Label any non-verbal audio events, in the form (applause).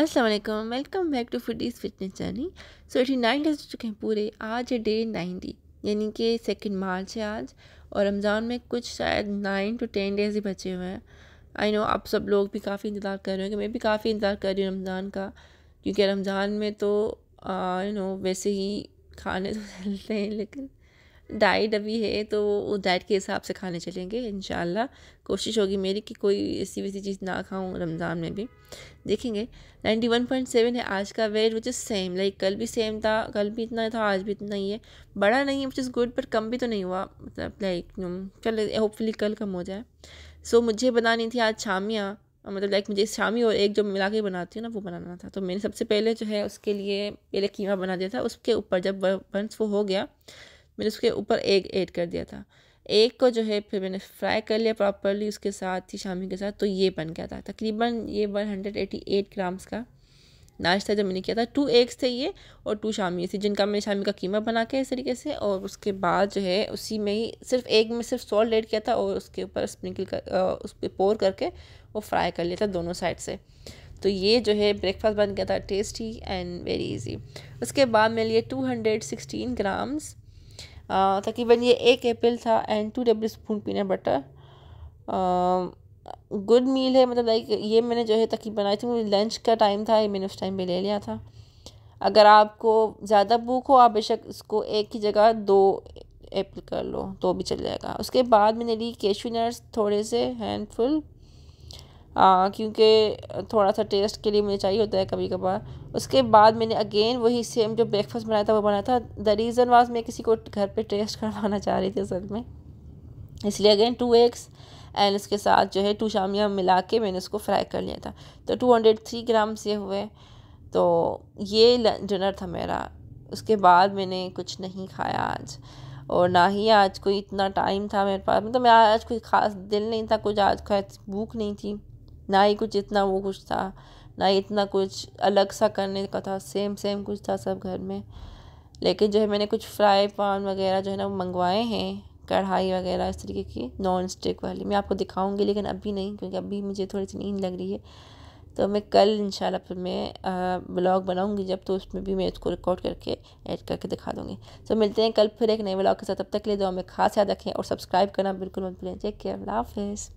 Aslam welcome back to foodies fitness journey so eighty nine days हो चुके हैं पूरे आज है डे नाइन्टी यानी कि सेकेंड मार्च है आज और रमज़ान में कुछ शायद नाइन टू टेन डेज़ ही बचे हुए हैं आई नो आप सब लोग भी काफ़ी इंतज़ार कर रहे हैं कि मैं भी काफ़ी इंतज़ार कर रही हूँ रमज़ान का क्योंकि रमज़ान में तो यू नो वैसे ही खाने तो (laughs) चलते हैं लेकिन डाइट अभी है तो उस डाइट के हिसाब से खाने चलेंगे इन कोशिश होगी मेरी कि कोई ऐसी वैसी चीज़ ना खाऊं रमज़ान में भी देखेंगे 91.7 है आज का weight which is same like कल भी सेम था कल भी इतना था आज भी इतना ही है बड़ा नहीं है विच इज़ गुड पर कम भी तो नहीं हुआ मतलब लाइक चल होपफुली कल कम हो जाए सो so, मुझे बनानी थी आज शामियाँ मतलब लाइक मुझे शामी और एक जो मिला के बनाती हूँ ना वो बनाना था तो मैंने सबसे पहले जो है उसके लिए पहले कीमा बना दिया था उसके ऊपर जब वंस वो हो गया मैंने उसके ऊपर एग ऐड कर दिया था एग को जो है फिर मैंने फ्राई कर लिया प्रॉपरली उसके साथ ही शामी के साथ तो ये बन गया था तकरीबन ये एट ग्राम्स का नाश्ता जो मैंने किया था टू एग्स थे ये और टू शामी थी जिनका मैंने शामी का कीमा बना के इस तरीके से और उसके बाद जो है उसी में ही सिर्फ एग में सिर्फ सॉल्ट ऐड किया था और उसके ऊपर स्प्रिंकल कर उस पर पोर करके वो फ्राई कर लिया था दोनों साइड से तो ये जो है ब्रेकफास्ट बन गया था टेस्टी एंड वेरी इजी उसके बाद मेरे लिए टू हंड्रेड सिक्सटीन ग्राम्स तकरीबन ये एक एप्पल था and two tablespoon peanut butter good meal है मतलब लाइक ये मैंने जो है तकरीबन आई थी लंच का टाइम था ये मैंने उस टाइम पे ले लिया था अगर आपको ज़्यादा भूख हो आप बेशक इसको एक ही जगह दो एप्पल कर लो तो भी चल जाएगा उसके बाद मैंने ली केशू थोड़े से हैंडफुल क्योंकि थोड़ा सा टेस्ट के लिए मुझे चाहिए होता है कभी कभार उसके बाद मैंने अगेन वही सेम जो ब्रेकफास्ट बनाया था वो बनाया था द रीज़न वाज मैं किसी को घर पे टेस्ट करवाना चाह रही थी असल में इसलिए अगेन टू एग्स एंड इसके साथ जो है टू शामिया मिला के मैंने उसको फ्राई कर लिया था तो टू हंड्रेड थ्री ग्राम्स ये हुए तो ये डिनर था मेरा उसके बाद मैंने कुछ नहीं खाया आज और ना ही आज कोई इतना टाइम था मेरे पास मतलब तो मैं आज कोई ख़ास दिल नहीं था कुछ आज खास भूख नहीं थी ना ही कुछ इतना वो कुछ था ना ही इतना कुछ अलग सा करने का था सेम सेम कुछ था सब घर में लेकिन जो है मैंने कुछ फ्राई पान वगैरह जो है ना वो मंगवाए हैं कढ़ाई वगैरह इस तरीके की नॉन स्टिक वाली मैं आपको दिखाऊंगी लेकिन अभी नहीं क्योंकि अभी मुझे थोड़ी सी नींद लग रही है तो मैं कल इंशाल्लाह फिर मैं ब्लॉग बनाऊंगी जब तो उसमें भी मैं इसको रिकॉर्ड करके ऐड करके दिखा दूंगी तो मिलते हैं कल फिर एक नए ब्लॉग के साथ तब तक के लिए दो हमें खास याद रखें और सब्सक्राइब करना बिल्कुल मत भूलें टेक केयर हाफिज़